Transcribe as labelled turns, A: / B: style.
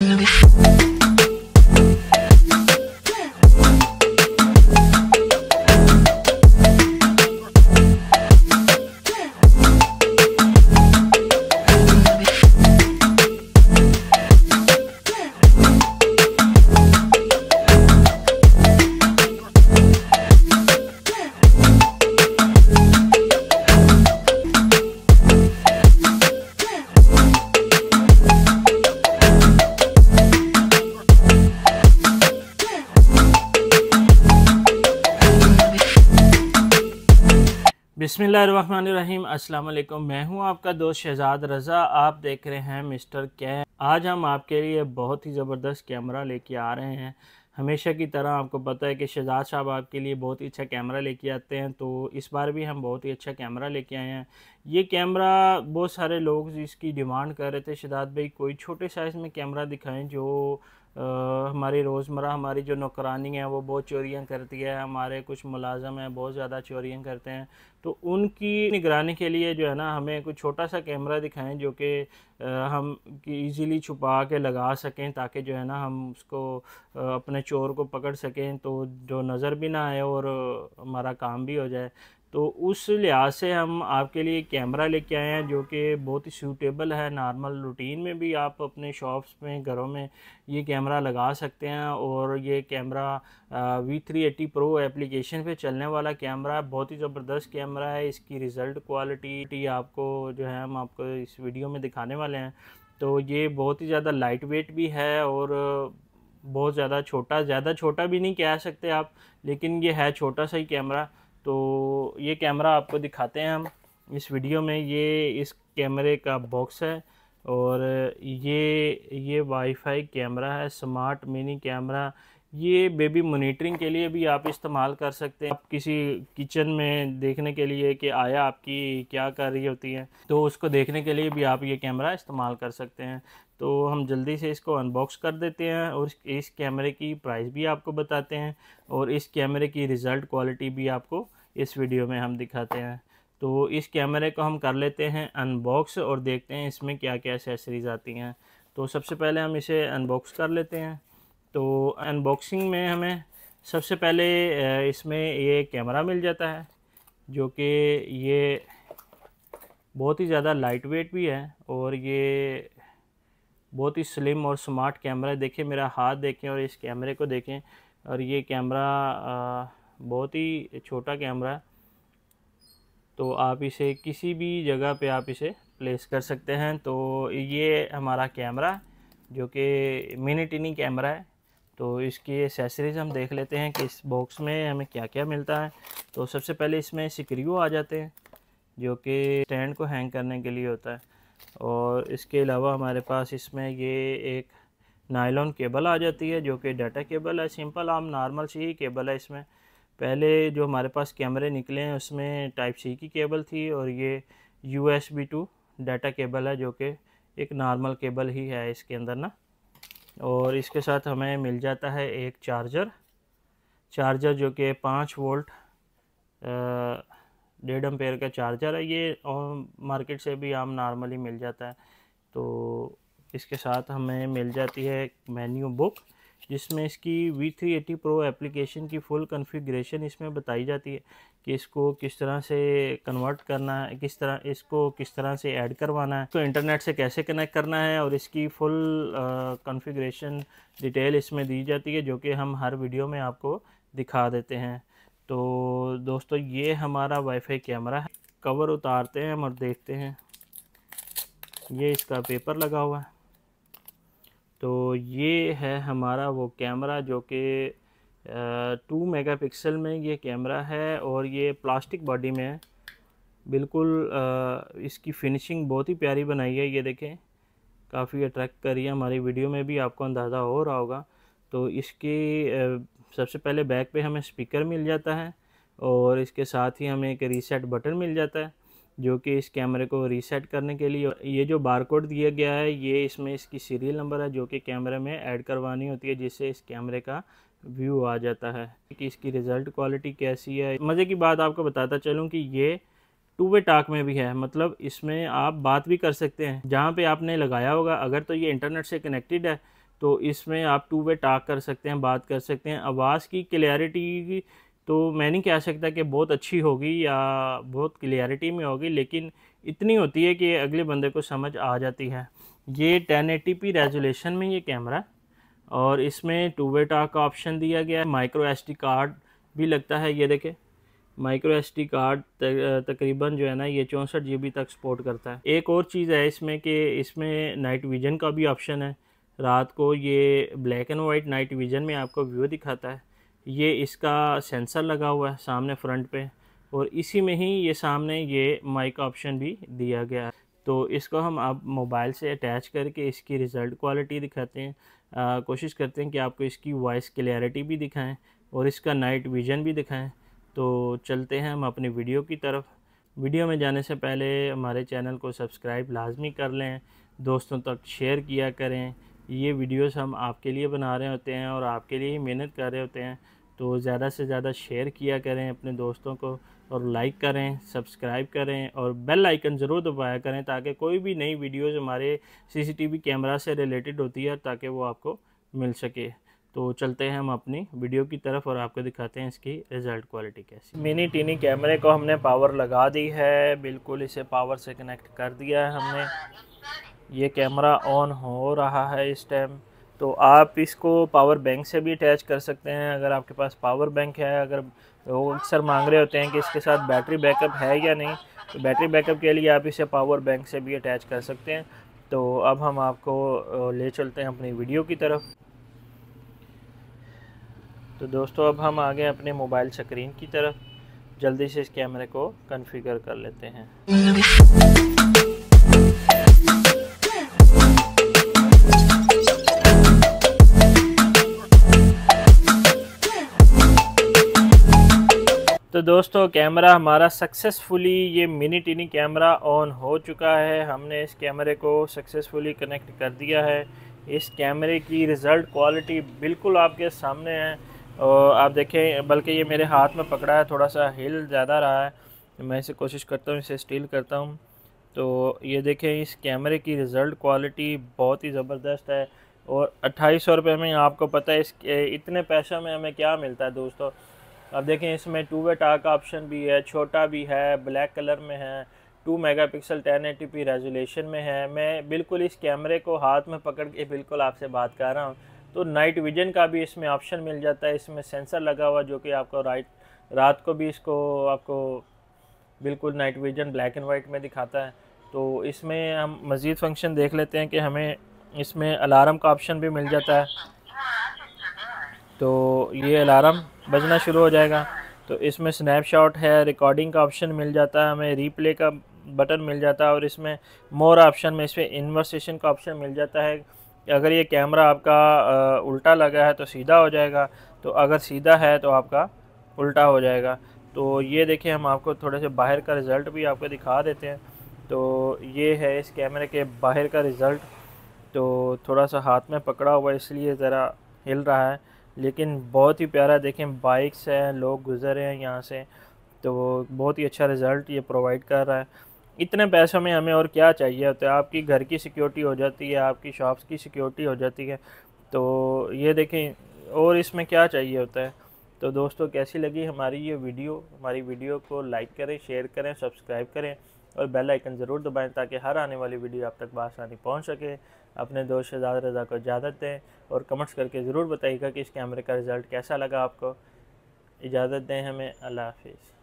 A: Thank you. बिसमीम अस्सलाम मैं हूं आपका दोस्त शहजाद रज़ा आप देख रहे हैं मिस्टर कैम आज हम आपके लिए बहुत ही ज़बरदस्त कैमरा लेके आ रहे हैं हमेशा की तरह आपको पता है कि शहजाद साहब आपके लिए बहुत ही अच्छा कैमरा लेके आते हैं तो इस बार भी हम बहुत ही अच्छा कैमरा लेके आए हैं ये कैमरा बहुत सारे लोग इसकी डिमांड कर रहे थे शहजाद भाई कोई छोटे साइज़ में कैमरा दिखाएँ जो हमारी रोज़मर्रा हमारी जो नौकरानी है वो बहुत चोरियाँ करती है हमारे कुछ मुलाजम हैं बहुत ज़्यादा चोरियाँ करते हैं तो उनकी निगरानी के लिए जो है ना हमें कुछ छोटा सा कैमरा दिखाएं जो कि हम इजीली छुपा के लगा सकें ताकि जो है ना हम उसको अपने चोर को पकड़ सकें तो जो नज़र भी ना आए और हमारा काम भी हो जाए तो उस लिहाज से हम आपके लिए कैमरा लेके आए हैं जो कि बहुत ही सूटेबल है नॉर्मल रूटीन में भी आप अपने शॉप्स में घरों में ये कैमरा लगा सकते हैं और ये camera V three eighty pro application पे चलने वाला कैमरा है बहुत ही ज़बरदस्त कैमरा है इसकी रिज़ल्ट क्वालिटी आपको जो है हम आपको इस वीडियो में दिखाने वाले हैं तो ये बहुत ही ज़्यादा लाइट वेट भी है और बहुत ज़्यादा छोटा ज़्यादा छोटा भी नहीं कह सकते आप लेकिन ये है छोटा सा ही कैमरा तो ये कैमरा आपको दिखाते हैं हम इस वीडियो में ये इस कैमरे का बॉक्स है और ये ये वाईफाई कैमरा है स्मार्ट मिनी कैमरा ये बेबी मोनीटरिंग के लिए भी आप इस्तेमाल कर सकते हैं आप किसी किचन में देखने के लिए कि आया आपकी क्या कर रही होती है तो उसको देखने के लिए भी आप ये कैमरा इस्तेमाल कर सकते हैं तो हम जल्दी से इसको अनबॉक्स कर देते हैं और इस कैमरे की प्राइस भी आपको बताते हैं और इस कैमरे की रिज़ल्ट क्वालिटी भी आपको इस वीडियो में हम दिखाते हैं तो इस कैमरे को हम कर लेते हैं अनबॉक्स और देखते हैं इसमें क्या क्या एसेसरीज़ आती हैं तो सबसे पहले हम इसे अनबॉक्स कर लेते हैं तो अनबॉक्सिंग में हमें सबसे पहले इसमें ये कैमरा मिल जाता है जो कि ये बहुत ही ज़्यादा लाइट वेट भी है और ये बहुत ही स्लिम और स्मार्ट कैमरा है देखिए मेरा हाथ देखें और इस कैमरे को देखें और ये कैमरा बहुत ही छोटा कैमरा है तो आप इसे किसी भी जगह पे आप इसे प्लेस कर सकते हैं तो ये हमारा कैमरा जो कि मिनी टिनी कैमरा है तो इसकी एसेसरीज हम देख लेते हैं कि इस बॉक्स में हमें क्या क्या मिलता है तो सबसे पहले इसमें सिक्रियो आ जाते हैं जो कि स्टैंड को हैंग करने के लिए होता है और इसके अलावा हमारे पास इसमें ये एक नायलॉन केबल आ जाती है जो कि डाटा केबल है सिंपल आम नॉर्मल सी ही केबल है इसमें पहले जो हमारे पास कैमरे निकले हैं उसमें टाइप सी की केबल थी और ये U S B two data cable है जो कि एक नॉर्मल केबल ही है इसके अंदर ना और इसके साथ हमें मिल जाता है एक चार्जर चार्जर जो कि पाँच वोल्ट डेढ़ एम्पेयर का चार्जर है ये और मार्केट से भी आम नॉर्मली मिल जाता है तो इसके साथ हमें मिल जाती है मेन्यू बुक जिसमें इसकी V three eighty pro application की फुल कन्फिग्रेशन इसमें बताई जाती है कि इसको किस तरह से कन्वर्ट करना है किस तरह इसको किस तरह से ऐड करवाना है इसको इंटरनेट से कैसे कनेक्ट करना है और इसकी फुल कन्फिग्रेशन डिटेल इसमें दी जाती है जो कि हम हर वीडियो में आपको दिखा देते हैं तो दोस्तों ये हमारा वाईफाई कैमरा है कवर उतारते हैं हम और देखते हैं ये इसका पेपर लगा हुआ है तो ये है हमारा वो कैमरा जो कि टू मेगापिक्सल में ये कैमरा है और ये प्लास्टिक बॉडी में है बिल्कुल आ, इसकी फिनिशिंग बहुत ही प्यारी बनाई है ये देखें काफ़ी अट्रैक्ट करी है हमारी वीडियो में भी आपको अंदाज़ा हो रहा होगा तो इसकी आ, सबसे पहले बैक पे हमें स्पीकर मिल जाता है और इसके साथ ही हमें एक रीसेट बटन मिल जाता है जो कि इस कैमरे को रीसेट करने के लिए ये जो बारकोड दिया गया है ये इसमें इसकी सीरियल नंबर है जो कि कैमरे में ऐड करवानी होती है जिससे इस कैमरे का व्यू आ जाता है कि इसकी रिज़ल्ट क्वालिटी कैसी है मज़े की बात आपको बताता चलूँ कि ये टू वे टाक में भी है मतलब इसमें आप बात भी कर सकते हैं जहाँ पर आपने लगाया होगा अगर तो ये इंटरनेट से कनेक्टेड है तो इसमें आप टू वे टाक कर सकते हैं बात कर सकते हैं आवाज़ की क्लैरिटी तो मैं नहीं कह सकता कि बहुत अच्छी होगी या बहुत क्लियरिटी में होगी लेकिन इतनी होती है कि अगले बंदे को समझ आ जाती है ये 1080p रेजोलेशन में ये कैमरा और इसमें टू वे टाक का ऑप्शन दिया गया है माइक्रो एस कार्ड भी लगता है ये देखें माइक्रो एस कार्ड तकरीबन जो है ना ये चौंसठ जी तक सपोर्ट करता है एक और चीज़ है इसमें कि इसमें नाइट विजन का भी ऑप्शन है रात को ये black and white night vision में आपको व्यू दिखाता है ये इसका सेंसर लगा हुआ है सामने फ्रंट पे और इसी में ही ये सामने ये माइक ऑप्शन भी दिया गया है तो इसको हम आप मोबाइल से अटैच करके इसकी रिज़ल्ट क्वालिटी दिखाते हैं आ, कोशिश करते हैं कि आपको इसकी वॉइस क्लियरिटी भी दिखाएं और इसका नाइट विजन भी दिखाएं तो चलते हैं हम अपनी वीडियो की तरफ वीडियो में जाने से पहले हमारे चैनल को सब्सक्राइब लाजमी कर लें दोस्तों तक शेयर किया करें ये वीडियोस हम आपके लिए बना रहे होते हैं और आपके लिए ही मेहनत कर रहे होते हैं तो ज़्यादा से ज़्यादा शेयर किया करें अपने दोस्तों को और लाइक करें सब्सक्राइब करें और बेल आइकन ज़रूर दबाया करें ताकि कोई भी नई वीडियोज़ हमारे सीसीटीवी कैमरा से रिलेटेड होती है ताकि वो आपको मिल सके तो चलते हैं हम अपनी वीडियो की तरफ और आपको दिखाते हैं इसकी रिज़ल्ट क्वालिटी कैसी मिनी टीनी कैमरे को हमने पावर लगा दी है बिल्कुल इसे पावर से कनेक्ट कर दिया है हमने ये कैमरा ऑन हो रहा है इस टाइम तो आप इसको पावर बैंक से भी अटैच कर सकते हैं अगर आपके पास पावर बैंक है अगर वो अक्सर मांग रहे होते हैं कि इसके साथ बैटरी बैकअप है या नहीं तो बैटरी बैकअप के लिए आप इसे पावर बैंक से भी अटैच कर सकते हैं तो अब हम आपको ले चलते हैं अपनी वीडियो की तरफ तो दोस्तों अब हम आ गए अपने मोबाइल स्क्रीन की तरफ जल्दी से इस कैमरे को कन्फिगर कर लेते हैं दोस्तों कैमरा हमारा सक्सेसफुली ये मिनी टिनी कैमरा ऑन हो चुका है हमने इस कैमरे को सक्सेसफुली कनेक्ट कर दिया है इस कैमरे की रिज़ल्ट क्वालिटी बिल्कुल आपके सामने है और आप देखें बल्कि ये मेरे हाथ में पकड़ा है थोड़ा सा हिल ज़्यादा रहा है मैं इसे कोशिश करता हूँ इसे स्टील करता हूँ तो ये देखें इस कैमरे की रिज़ल्ट क्वालिटी बहुत ही ज़बरदस्त है और अट्ठाईस सौ रुपये में आपको पता है इस इतने पैसों में हमें क्या मिलता है दोस्तों अब देखें इसमें टू वे टाक ऑप्शन भी है छोटा भी है ब्लैक कलर में है two megapixel ten eighty P resolution में है मैं बिल्कुल इस कैमरे को हाथ में पकड़ के बिल्कुल आपसे बात कर रहा हूँ तो नाइट विजन का भी इसमें ऑप्शन मिल जाता है इसमें सेंसर लगा हुआ जो कि आपको राइट रात को भी इसको आपको बिल्कुल night vision black and white में दिखाता है तो इसमें हम मज़ीद फंक्शन देख लेते हैं कि हमें इसमें अलार्म का ऑप्शन भी मिल जाता है तो ये अलार्म बजना शुरू हो जाएगा तो इसमें स्नैपशॉट है रिकॉर्डिंग का ऑप्शन मिल जाता है हमें रीप्ले का बटन मिल जाता है और इसमें मोर ऑप्शन में इसमें इन्वर्सेशन का ऑप्शन मिल जाता है अगर ये कैमरा आपका उल्टा लगा है तो सीधा हो जाएगा तो अगर सीधा है तो आपका उल्टा हो जाएगा तो ये देखिए हम आपको थोड़े से बाहर का रिज़ल्ट भी आपको दिखा देते हैं तो ये है इस कैमरे के बाहर का रिज़ल्ट तो थोड़ा सा हाथ में पकड़ा हुआ इसलिए ज़रा हिल रहा है लेकिन बहुत ही प्यारा देखें बाइक्स हैं लोग गुजर रहे हैं यहाँ से तो बहुत ही अच्छा रिज़ल्ट ये प्रोवाइड कर रहा है इतने पैसों में हमें और क्या चाहिए होता है आपकी घर की सिक्योरिटी हो जाती है आपकी शॉप्स की सिक्योरिटी हो जाती है तो ये देखें और इसमें क्या चाहिए होता है तो दोस्तों कैसी लगी हमारी ये वीडियो हमारी वीडियो को लाइक करें शेयर करें सब्सक्राइब करें और बेल आइकन ज़रूर दबाएं ताकि हर आने वाली वीडियो आप तक बासानी पहुंच सके अपने दोस्त शहजाद रज़ा को इजाज़त दें और कमेंट्स करके ज़रूर बताइएगा कि इस कैमरे का रिज़ल्ट कैसा लगा आपको इजाज़त दें हमें अल्लाह हाफिज़